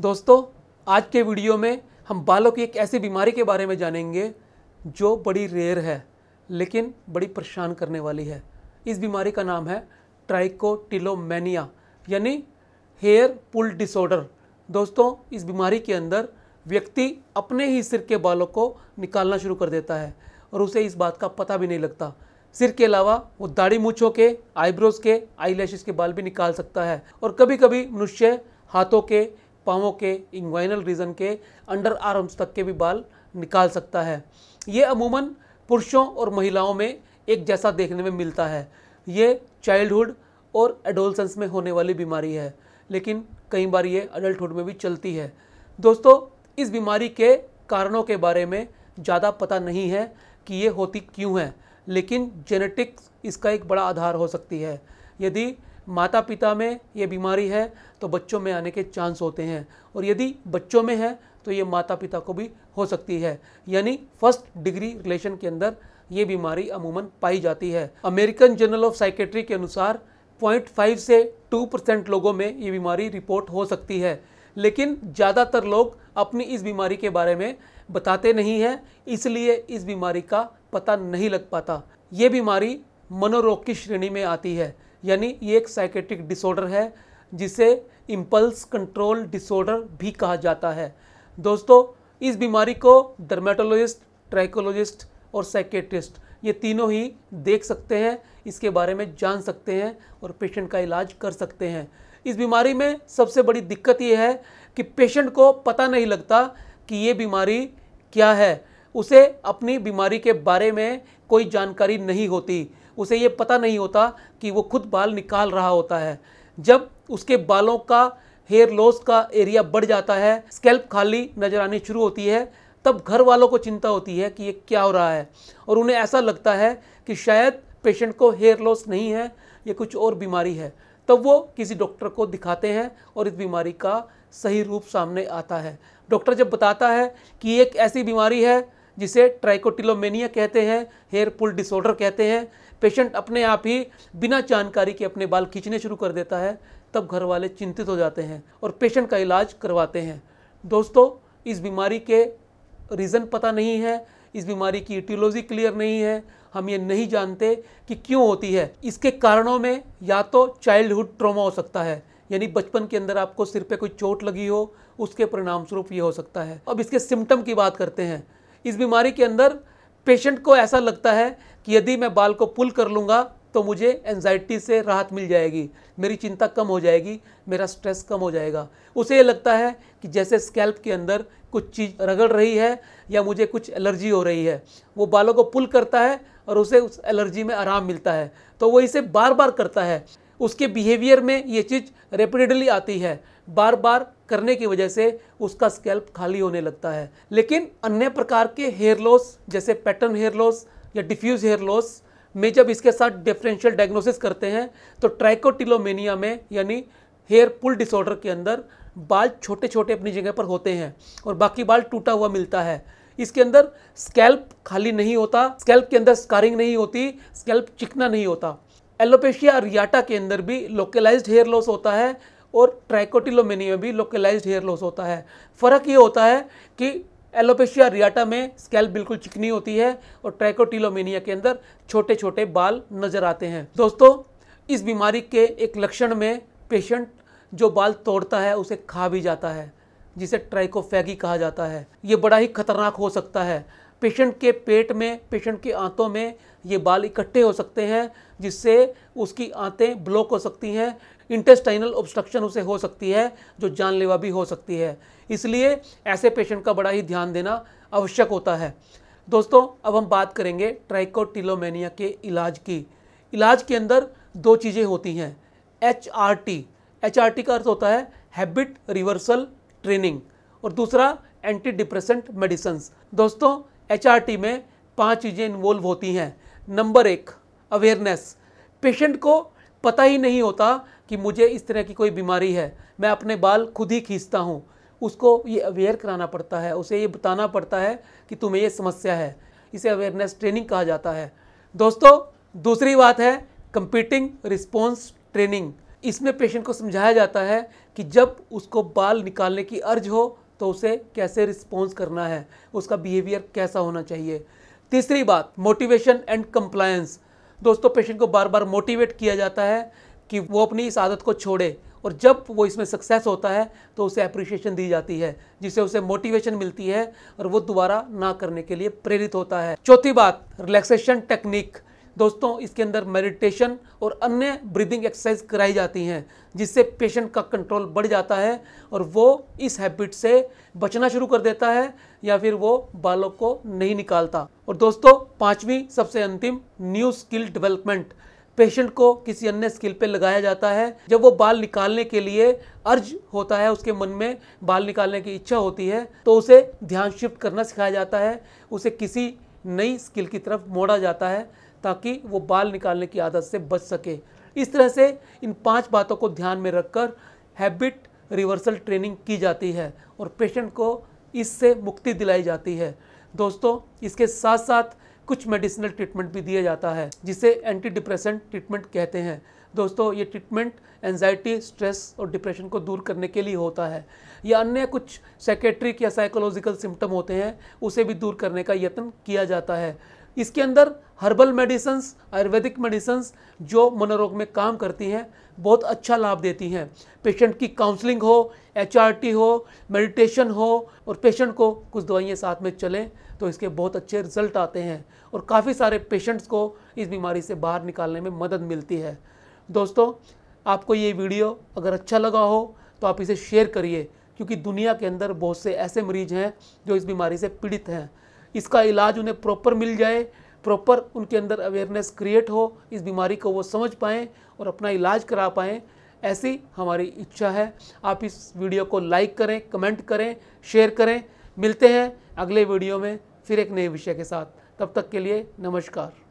दोस्तों आज के वीडियो में हम बालों की एक ऐसी बीमारी के बारे में जानेंगे जो बड़ी रेयर है लेकिन बड़ी परेशान करने वाली है इस बीमारी का नाम है ट्राइकोटिलोमैनिया यानी हेयर पुल डिसऑर्डर दोस्तों इस बीमारी के अंदर व्यक्ति अपने ही सिर के बालों को निकालना शुरू कर देता है और उसे इस बात का पता भी नहीं लगता सिर के अलावा वो दाढ़ी मूछों के आईब्रोज के आई के बाल भी निकाल सकता है और कभी कभी मनुष्य हाथों के पाँवों के इंग्वाइनल रीजन के अंडर आर्म्स तक के भी बाल निकाल सकता है ये अमूमन पुरुषों और महिलाओं में एक जैसा देखने में मिलता है ये चाइल्डहुड और एडोलसेंस में होने वाली बीमारी है लेकिन कई बार ये अडल्टहुड में भी चलती है दोस्तों इस बीमारी के कारणों के बारे में ज़्यादा पता नहीं है कि ये होती क्यों है लेकिन जेनेटिक्स इसका एक बड़ा आधार हो सकती है यदि माता पिता में ये बीमारी है तो बच्चों में आने के चांस होते हैं और यदि बच्चों में है तो ये माता पिता को भी हो सकती है यानी फर्स्ट डिग्री रिलेशन के अंदर ये बीमारी अमूमन पाई जाती है अमेरिकन जर्नल ऑफ साइकेट्री के अनुसार 0.5 से 2 परसेंट लोगों में ये बीमारी रिपोर्ट हो सकती है लेकिन ज़्यादातर लोग अपनी इस बीमारी के बारे में बताते नहीं हैं इसलिए इस बीमारी का पता नहीं लग पाता ये बीमारी मनोरोग की श्रेणी में आती है यानी ये एक साइकेट्रिक डिसऑर्डर है जिसे इम्पल्स कंट्रोल डिसऑर्डर भी कहा जाता है दोस्तों इस बीमारी को डर्मेटोलॉजिस्ट ट्राइकोलॉजिस्ट और साइकेट्रिस्ट ये तीनों ही देख सकते हैं इसके बारे में जान सकते हैं और पेशेंट का इलाज कर सकते हैं इस बीमारी में सबसे बड़ी दिक्कत ये है कि पेशेंट को पता नहीं लगता कि ये बीमारी क्या है उसे अपनी बीमारी के बारे में कोई जानकारी नहीं होती उसे ये पता नहीं होता कि वो खुद बाल निकाल रहा होता है जब उसके बालों का हेयर लॉस का एरिया बढ़ जाता है स्कैल्प खाली नज़र आनी शुरू होती है तब घर वालों को चिंता होती है कि ये क्या हो रहा है और उन्हें ऐसा लगता है कि शायद पेशेंट को हेयर लॉस नहीं है ये कुछ और बीमारी है तब वो किसी डॉक्टर को दिखाते हैं और इस बीमारी का सही रूप सामने आता है डॉक्टर जब बताता है कि एक ऐसी बीमारी है जिसे ट्राइकोटिलोमेनिया कहते हैं हेयर पुल डिसऑर्डर कहते हैं पेशेंट अपने आप ही बिना जानकारी के अपने बाल खींचने शुरू कर देता है तब घर वाले चिंतित हो जाते हैं और पेशेंट का इलाज करवाते हैं दोस्तों इस बीमारी के रीज़न पता नहीं है इस बीमारी की इटियोलॉजी क्लियर नहीं है हम ये नहीं जानते कि क्यों होती है इसके कारणों में या तो चाइल्डहुड ट्रॉमा हो सकता है यानी बचपन के अंदर आपको सिर पे कोई चोट लगी हो उसके परिणामस्वरूप ये हो सकता है अब इसके सिम्टम की बात करते हैं इस बीमारी के अंदर पेशेंट को ऐसा लगता है कि यदि मैं बाल को पुल कर लूँगा तो मुझे एनजाइटी से राहत मिल जाएगी मेरी चिंता कम हो जाएगी मेरा स्ट्रेस कम हो जाएगा उसे ये लगता है कि जैसे स्कैल्प के अंदर कुछ चीज़ रगड़ रही है या मुझे कुछ एलर्जी हो रही है वो बालों को पुल करता है और उसे उस एलर्जी में आराम मिलता है तो वो इसे बार बार करता है उसके बिहेवियर में ये चीज़ रेपिडली आती है बार बार करने की वजह से उसका स्कैल्प खाली होने लगता है लेकिन अन्य प्रकार के हेयर लॉस जैसे पैटर्न हेयर लॉस या डिफ्यूज हेयर लॉस में जब इसके साथ डिफरेंशियल डायग्नोसिस करते हैं तो ट्राइकोटिलोमेनिया में यानी हेयर पुल डिसऑर्डर के अंदर बाल छोटे छोटे अपनी जगह पर होते हैं और बाकी बाल टूटा हुआ मिलता है इसके अंदर स्कैल्प खाली नहीं होता स्कैल्प के अंदर स्कारिंग नहीं होती स्कैल्प चिकना नहीं होता एलोपेशिया रियाटा के अंदर भी लोकलाइज्ड हेयर लॉस होता है और ट्राइकोटिलोमेनी में भी लोकलाइज्ड हेयर लॉस होता है फ़र्क ये होता है कि एलोपेशिया रियाटा में स्कैल बिल्कुल चिकनी होती है और ट्राइकोटिलोमेनिया के अंदर छोटे छोटे बाल नज़र आते हैं दोस्तों इस बीमारी के एक लक्षण में पेशेंट जो बाल तोड़ता है उसे खा भी जाता है जिसे ट्राइकोफैगी कहा जाता है ये बड़ा ही खतरनाक हो सकता है पेशेंट के पेट में पेशेंट की आंतों में ये बाल इकट्ठे हो सकते हैं जिससे उसकी आंतें ब्लॉक हो सकती हैं इंटेस्टाइनल ऑब्स्ट्रक्शन उसे हो सकती है जो जानलेवा भी हो सकती है इसलिए ऐसे पेशेंट का बड़ा ही ध्यान देना आवश्यक होता है दोस्तों अब हम बात करेंगे ट्राइकोटिलोमेनिया के इलाज की इलाज के अंदर दो चीज़ें होती हैं H R T H R T का अर्थ होता है हैबिट रिवर्सल ट्रेनिंग और दूसरा एंटी डिप्रेसेंट मेडिसन दोस्तों एच आर टी में पांच चीज़ें इन्वॉल्व होती हैं नंबर एक अवेयरनेस पेशेंट को पता ही नहीं होता कि मुझे इस तरह की कोई बीमारी है मैं अपने बाल खुद ही खींचता हूँ उसको ये अवेयर कराना पड़ता है उसे ये बताना पड़ता है कि तुम्हें ये समस्या है इसे अवेयरनेस ट्रेनिंग कहा जाता है दोस्तों दूसरी बात है कंपीटिंग रिस्पॉन्स ट्रेनिंग इसमें पेशेंट को समझाया जाता है कि जब उसको बाल निकालने की अर्ज हो तो उसे कैसे रिस्पॉन्स करना है उसका बिहेवियर कैसा होना चाहिए तीसरी बात मोटिवेशन एंड कंप्लायंस दोस्तों पेशेंट को बार बार मोटिवेट किया जाता है कि वो अपनी इस आदत को छोड़े और जब वो इसमें सक्सेस होता है तो उसे अप्रिशिएशन दी जाती है जिससे उसे मोटिवेशन मिलती है और वो दोबारा ना करने के लिए प्रेरित होता है चौथी बात रिलैक्सेशन टेक्निक दोस्तों इसके अंदर मेडिटेशन और अन्य ब्रीदिंग एक्सरसाइज कराई जाती हैं जिससे पेशेंट का कंट्रोल बढ़ जाता है और वो इस हैबिट से बचना शुरू कर देता है या फिर वो बालों को नहीं निकालता और दोस्तों पांचवी सबसे अंतिम न्यू स्किल डेवलपमेंट पेशेंट को किसी अन्य स्किल पे लगाया जाता है जब वो बाल निकालने के लिए अर्ज होता है उसके मन में बाल निकालने की इच्छा होती है तो उसे ध्यान शिफ्ट करना सिखाया जाता है उसे किसी नई स्किल की तरफ मोड़ा जाता है ताकि वो बाल निकालने की आदत से बच सके इस तरह से इन पांच बातों को ध्यान में रखकर हैबिट रिवर्सल ट्रेनिंग की जाती है और पेशेंट को इससे मुक्ति दिलाई जाती है दोस्तों इसके साथ साथ कुछ मेडिसिनल ट्रीटमेंट भी दिया जाता है जिसे एंटी डिप्रेशन ट्रीटमेंट कहते हैं दोस्तों ये ट्रीटमेंट एनजाइटी स्ट्रेस और डिप्रेशन को दूर करने के लिए होता है या अन्य कुछ सेकेट्रिक या साइकोलॉजिकल सिम्टम होते हैं उसे भी दूर करने का यत्न किया जाता है इसके अंदर हर्बल मेडिसन्स आयुर्वेदिक मेडिसन्स जो मनोरोग में काम करती हैं बहुत अच्छा लाभ देती हैं पेशेंट की काउंसलिंग हो एच हो मेडिटेशन हो और पेशेंट को कुछ दवाइयाँ साथ में चलें तो इसके बहुत अच्छे रिजल्ट आते हैं और काफ़ी सारे पेशेंट्स को इस बीमारी से बाहर निकालने में मदद मिलती है दोस्तों आपको ये वीडियो अगर अच्छा लगा हो तो आप इसे शेयर करिए क्योंकि दुनिया के अंदर बहुत से ऐसे मरीज हैं जो इस बीमारी से पीड़ित हैं इसका इलाज उन्हें प्रॉपर मिल जाए प्रॉपर उनके अंदर अवेयरनेस क्रिएट हो इस बीमारी को वो समझ पाएँ और अपना इलाज करा पाएँ ऐसी हमारी इच्छा है आप इस वीडियो को लाइक करें कमेंट करें शेयर करें मिलते हैं अगले वीडियो में फिर एक नए विषय के साथ तब तक के लिए नमस्कार